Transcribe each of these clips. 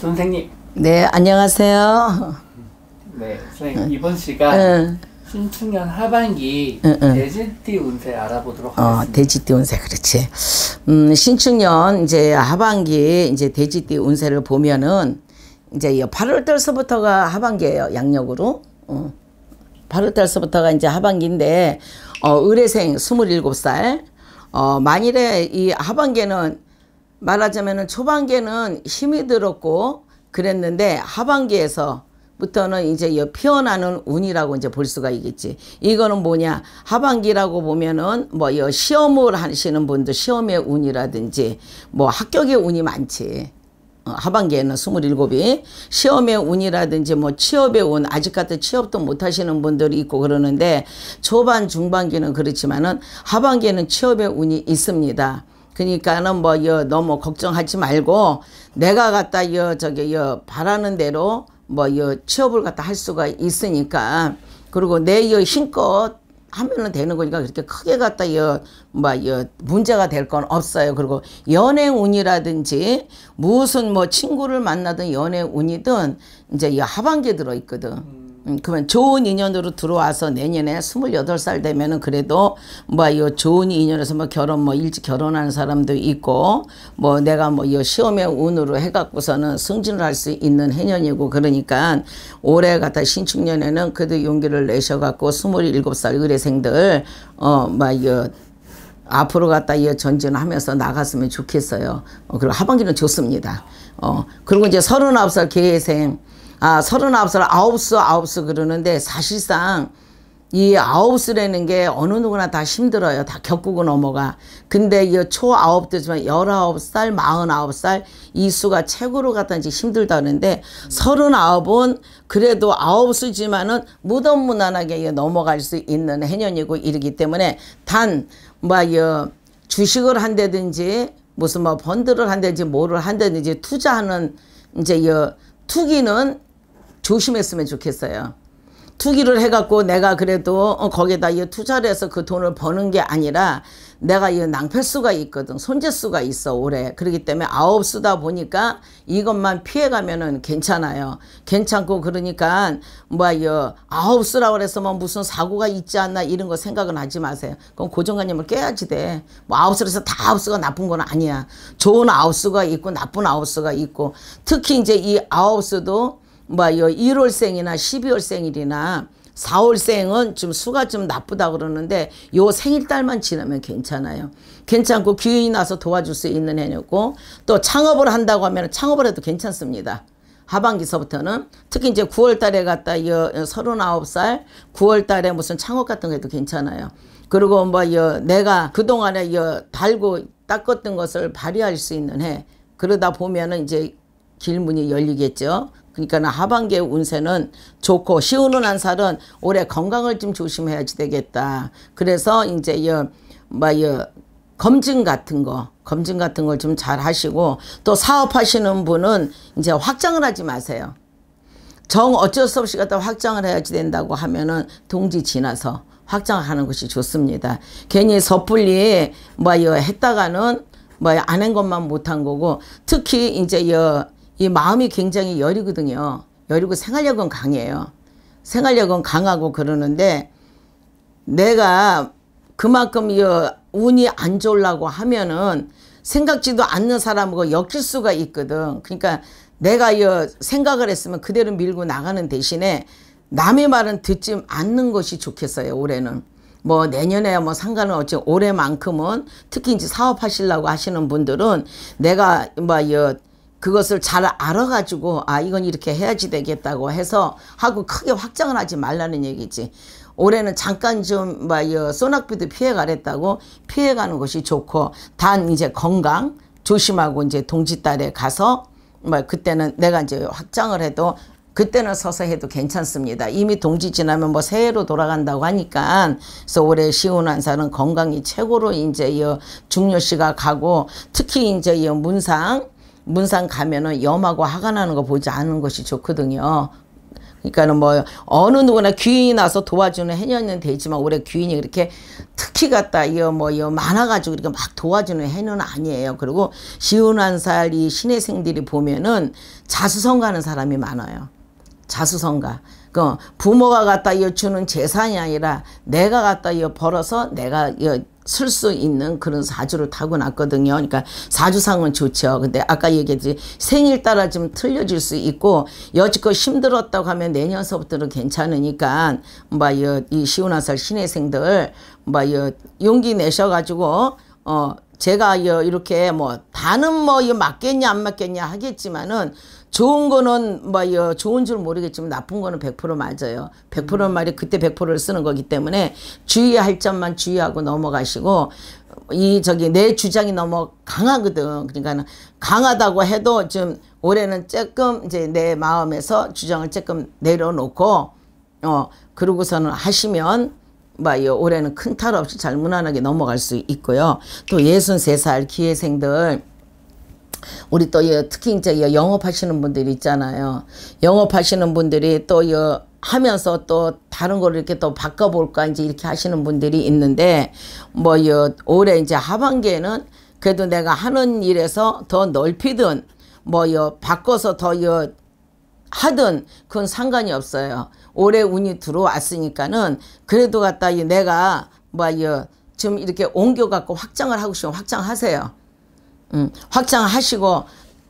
선생님. 네, 안녕하세요. 네, 선생님 이번 시간 응. 신축년 하반기 응, 응. 돼지띠 운세 알아보도록 어, 하겠습니다. 어, 돼지띠 운세 그렇지. 음, 신축년 이제 하반기 이제 돼지띠 운세를 보면은 이제 8월 달서부터가 하반기예요. 양력으로. 어. 8월 달서부터가 이제 하반기인데 어, 의뢰생 27살. 어, 만일에 이 하반기에는 말하자면 초반기에는 힘이 들었고 그랬는데 하반기에서 부터는 이제 피어나는 운이라고 이제 볼 수가 있겠지. 이거는 뭐냐. 하반기라고 보면은 뭐 시험을 하시는 분들 시험의 운이라든지 뭐 합격의 운이 많지. 어, 하반기에는 스물일곱이 시험의 운이라든지 뭐 취업의 운 아직까지 취업도 못 하시는 분들이 있고 그러는데 초반 중반기는 그렇지만은 하반기에는 취업의 운이 있습니다. 그러니까는 뭐여 너무 걱정하지 말고 내가 갖다 여 저기 여 바라는 대로 뭐여 취업을 갖다 할 수가 있으니까 그리고 내여 힘껏 하면은 되는 거니까 그렇게 크게 갖다 여, 뭐, 여, 문제가 될 건 없어요. 그리고 연애 운이라든지 무슨 뭐 친구를 만나든 연애 운이든 이제 여, 하반기에 들어있거든. 음, 그러면 좋은 인연으로 들어와서 내년에 28살 되면은 그래도 뭐이 좋은 인연에서 뭐 결혼 뭐 일찍 결혼하는 사람도 있고 뭐 내가 뭐이 시험의 운으로 해갖고서는 승진을 할 수 있는 해년이고 그러니까 올해 같아 신축년에는 그래도 용기를 내셔갖고 27살 의뢰생들 어뭐이 앞으로 갔다 이어 전진하면서 나갔으면 좋겠어요. 어, 그리고 하반기는 좋습니다. 어, 그리고 이제 서른아홉 살 계획생 아, 서른아홉 살 아홉수 아홉수 그러는데 사실상 이 아홉수라는 게 어느 누구나 다 힘들어요. 다 겪고 넘어가. 근데 이 초아홉 때지만 열아홉 살 마흔아홉 살이 수가 최고로 갔다는지 힘들다는데 서른아홉은 그래도 아홉 수지만은 무덤무난하게 넘어갈 수 있는 해년이고 이르기 때문에 단, 뭐, 주식을 한다든지 무슨 뭐 번들을 한다든지 뭐를 한다든지 투자하는 이제 여 투기는 조심했으면 좋겠어요. 투기를 해갖고 내가 그래도 어, 거기에다 이 투자를 해서 그 돈을 버는 게 아니라 내가 이 낭패수가 있거든. 손재수가 있어, 올해. 그렇기 때문에 아홉 수다 보니까 이것만 피해가면은 괜찮아요. 괜찮고 그러니까 뭐 이 아홉 수라고 그래서뭐 무슨 사고가 있지 않나 이런 거 생각은 하지 마세요. 그럼 고정관념을 깨야지 돼. 뭐 아홉 수라서 다 아홉 수가 나쁜 건 아니야. 좋은 아홉 수가 있고 나쁜 아홉 수가 있고 특히 이제 이 아홉 수도 뭐 1월생이나 12월생일이나 4월생은 좀 수가 좀 나쁘다 그러는데 요 생일달만 지나면 괜찮아요. 괜찮고 기운이 나서 도와줄 수 있는 해녀고 또 창업을 한다고 하면 창업을 해도 괜찮습니다. 하반기서부터는 특히 이제 9월달에 갔다 39살 9월달에 무슨 창업 같은 거 해도 괜찮아요. 그리고 뭐 내가 그동안에 달고 닦았던 것을 발휘할 수 있는 해 그러다 보면은 이제 길문이 열리겠죠. 그러니까 하반기에 운세는 좋고 시운운 한 살은 올해 건강을 좀 조심해야지 되겠다. 그래서 이제 여뭐여 뭐 검증 같은 거 검증 같은 걸 좀 잘 하시고 또 사업하시는 분은 이제 확장을 하지 마세요. 정 어쩔 수 없이 갖다 확장을 해야지 된다고 하면은 동지 지나서 확장하는 것이 좋습니다. 괜히 섣불리 뭐여 했다가는 뭐안한 것만 못한 거고 특히 이제 여이 마음이 굉장히 여리거든요. 여리고 생활력은 강해요. 생활력은 강하고 그러는데 내가 그만큼 이 운이 안 좋으려고 하면은 생각지도 않는 사람하고 엮일 수가 있거든. 그러니까 내가 이 생각을 했으면 그대로 밀고 나가는 대신에 남의 말은 듣지 않는 것이 좋겠어요. 올해는. 뭐 내년에 뭐 상관은 없지 올해만큼은 특히 이제 사업하시려고 하시는 분들은 내가 뭐 그것을 잘 알아가지고 아 이건 이렇게 해야지 되겠다고 해서 하고 크게 확장을 하지 말라는 얘기지. 올해는 잠깐 좀막 뭐, 소낙비도 피해가랬다고 피해가는 것이 좋고 단 이제 건강 조심하고 이제 동지딸에 가서 뭐 그때는 내가 이제 확장을 해도 그때는 서서 해도 괜찮습니다. 이미 동지 지나면 뭐 새해로 돌아간다고 하니까 그래서 올해 시운한사는 건강이 최고로 이제 중요시가 가고 특히 이제 문상 문상 가면은 염하고 화가 나는 거 보지 않는 것이 좋거든요. 그러니까는 뭐 어느 누구나 귀인이 나서 도와주는 해녀는 되지만 올해 귀인이 그렇게 특히 같다 이거 뭐이 많아가지고 이렇게 막 도와주는 해녀는 아니에요. 그리고 시운한 살이 신혜생들이 보면은 자수성가는 사람이 많아요. 자수성가. 그 부모가 갖다 여주는 재산이 아니라 내가 갖다 여 벌어서 내가 여 쓸수 있는 그런 사주를 타고났거든요. 그러니까 사주상은 좋죠. 근데 아까 얘기했듯이 생일 따라 좀 틀려질 수 있고 여지껏 힘들었다고 하면 내년서부터는 괜찮으니까 뭐이 시운한살 신혜생들 뭐, 뭐 용기 내셔가지고 어 제가 이렇게 뭐 다는 뭐 맞겠냐 안 맞겠냐 하겠지만은 좋은 거는 뭐 좋은 줄 모르겠지만 나쁜 거는 100% 맞아요. 100% 음. 말이 그때 100%를 쓰는 거기 때문에 주의할 점만 주의하고 넘어가시고 이 저기 내 주장이 너무 강하거든. 그러니까는 강하다고 해도 좀 올해는 조금 이제 내 마음에서 주장을 조금 내려놓고 어 그러고서는 하시면 뭐요 올해는 큰 탈 없이 잘 무난하게 넘어갈 수 있고요. 또 예순 세 살 기회생들 우리 또 특히 이제 영업하시는 분들이 있잖아요. 영업하시는 분들이 또 하면서 또 다른 걸 이렇게 또 바꿔볼까 이제 이렇게 하시는 분들이 있는데 뭐 올해 이제 하반기에는 그래도 내가 하는 일에서 더 넓히든 뭐 바꿔서 더 하든 그건 상관이 없어요. 올해 운이 들어왔으니까는 그래도 갖다 내가 뭐 지금 이렇게 옮겨갖고 확장을 하고 싶으면 확장하세요. 음, 확장하시고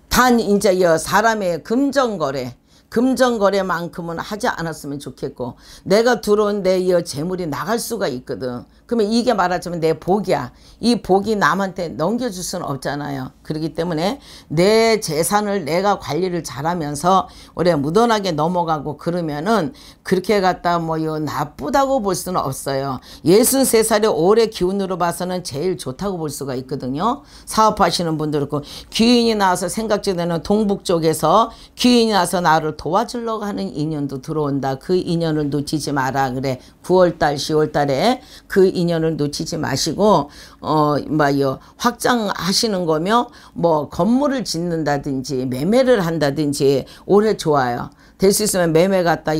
단 이제 여 사람의 금전거래 금전거래만큼은 하지 않았으면 좋겠고 내가 들어온 내이 재물이 나갈 수가 있거든. 그러면 이게 말하자면 내 복이야. 이 복이 남한테 넘겨줄 수는 없잖아요. 그렇기 때문에 내 재산을 내가 관리를 잘하면서 올해 무던하게 넘어가고 그러면은 그렇게 갖다 뭐요 나쁘다고 볼 수는 없어요. 63살의 올해 기운으로 봐서는 제일 좋다고 볼 수가 있거든요. 사업하시는 분들 있고 귀인이 나와서 생각지대는 동북 쪽에서 귀인이 나서 나를 도와주려고 하는 인연도 들어온다. 그 인연을 놓치지 마라. 그래. 9월달, 10월달에 그 인연을 놓치지 마시고 어뭐요 확장하시는 거며 뭐 건물을 짓는다든지 매매를 한다든지 올해 좋아요. 될 수 있으면 매매 갔다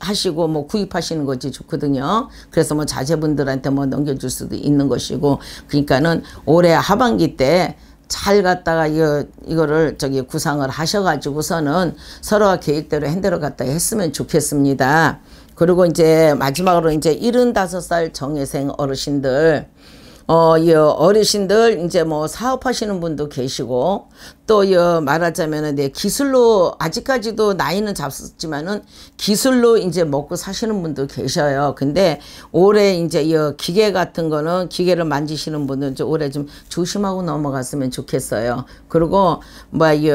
하시고 뭐 구입하시는 것이 좋거든요. 그래서 뭐 자제분들한테 뭐 넘겨줄 수도 있는 것이고 그러니까는 올해 하반기 때 잘 갔다가 이거, 이거를 저기 구상을 하셔가지고서는 서로가 계획대로 핸들어 갔다 했으면 좋겠습니다. 그리고 이제 마지막으로 이제 75살 정예생 어르신들 어, 이 어르신들 이제 뭐 사업하시는 분도 계시고 또이 말하자면은 내 기술로 아직까지도 나이는 잡았지만은 기술로 이제 먹고 사시는 분도 계셔요. 근데 올해 이제 이 기계 같은 거는 기계를 만지시는 분은 좀 올해 좀 조심하고 넘어갔으면 좋겠어요. 그리고 뭐이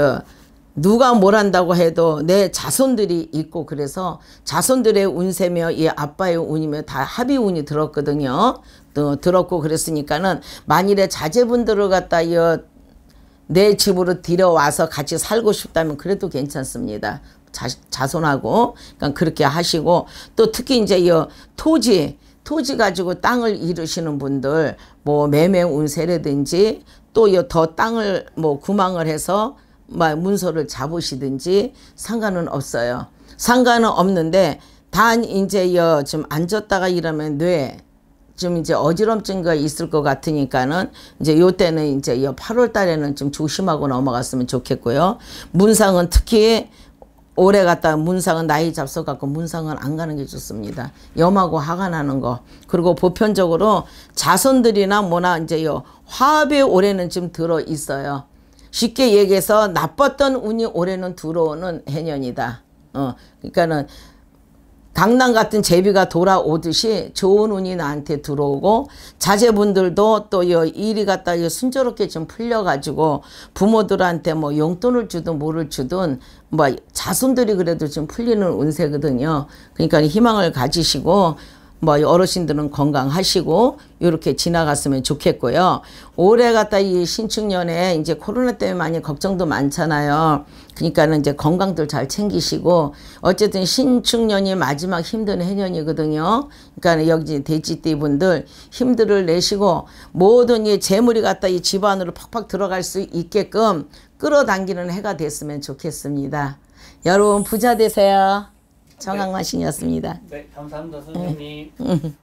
누가 뭘 한다고 해도 내 자손들이 있고 그래서 자손들의 운세며 이 아빠의 운이며 다 합의 운이 들었거든요. 또 들었고 그랬으니까는 만일에 자제분들을 갖다 이내 집으로 들여와서 같이 살고 싶다면 그래도 괜찮습니다. 자, 자손하고 그러니까 그렇게 하시고 또 특히 이제 이 토지 토지 가지고 땅을 이루시는 분들 뭐 매매 운세라든지 또 더 땅을 뭐 구망을 해서 막 뭐 문서를 잡으시든지 상관은 없어요. 상관은 없는데 단 이제 여 지금 앉았다가 이러면뇌 좀 이제 어지럼증과 있을 것 같으니까는 이제 요때는 이제 여 8월 달에는 좀 조심하고 넘어갔으면 좋겠고요. 문상은 특히 오래 갔다 문상은 나이 잡숴 갖고 문상은 안 가는 게 좋습니다. 염하고 화가 나는 거 그리고 보편적으로 자손들이나 뭐나 이제 요 화합의 올해는 좀 들어 있어요. 쉽게 얘기해서 나빴던 운이 올해는 들어오는 해년이다. 어, 그러니까는 강남 같은 제비가 돌아오듯이 좋은 운이 나한테 들어오고 자제분들도 또 이 일이 갖다 순조롭게 좀 풀려가지고 부모들한테 뭐 용돈을 주든 뭐를 주든 뭐 자손들이 그래도 좀 풀리는 운세거든요. 그러니까 희망을 가지시고 뭐 어르신들은 건강하시고 이렇게 지나갔으면 좋겠고요. 올해 갖다 이 신축년에 이제 코로나 때문에 많이 걱정도 많잖아요. 그러니까는 이제 건강들 잘 챙기시고 어쨌든 신축년이 마지막 힘든 해년이거든요. 그러니까 여기 돼지띠 분들 힘들을 내시고 모든 이 재물이 갖다 이 집안으로 팍팍 들어갈 수 있게끔 끌어당기는 해가 됐으면 좋겠습니다. 여러분 부자 되세요. 정학마신이었습니다. 네, 감사합니다, 선생님. 음.